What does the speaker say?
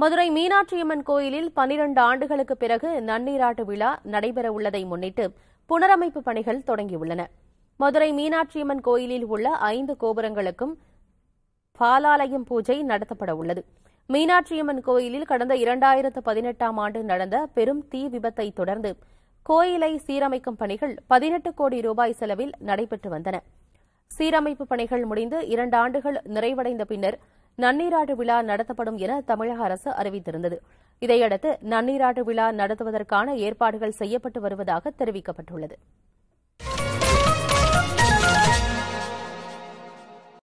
மதுரை மீனாட்சியம்மன் கோயிலில் பனிரண்டு ஆண்டுகளுக்கு பிறகு நன்னீராட்டு விழா நடைபெறவுள்ளதை முன்னிட்டு புனரமைப்பு பணிகள் தொடங்கியுள்ளன மதுரை மீனாட்சியம்மன் கோயிலில் உள்ள ஐந்து கோபுரங்களுக்கும் பாலாலயம் பூஜை நடத்தப்பட உள்ளது மீனாட்சியம்மன் கோயிலில் கடந்த இரண்டாயிரத்து பதினெட்டாம் ஆண்டு நடந்த பெரும் தீ விபத்தை தொடர்ந்து கோயிலை சீரமைக்கும் பணிகள் பதினெட்டு கோடி ரூபாய் செலவில் நடைபெற்று வந்தன சீரமைப்பு பணிகள் முடிந்து இரண்டு ஆண்டுகள் நிறைவடைந்த பின்னர் நன்னீராட்டு விழா நடத்தப்படும் என தமிழக அரசு அறிவித்திருந்தது இதையடுத்து நன்னீராட்டு விழா நடத்துவதற்கான ஏற்பாடுகள் செய்யப்பட்டு வருவதாக தெரிவிக்கப்பட்டுள்ளது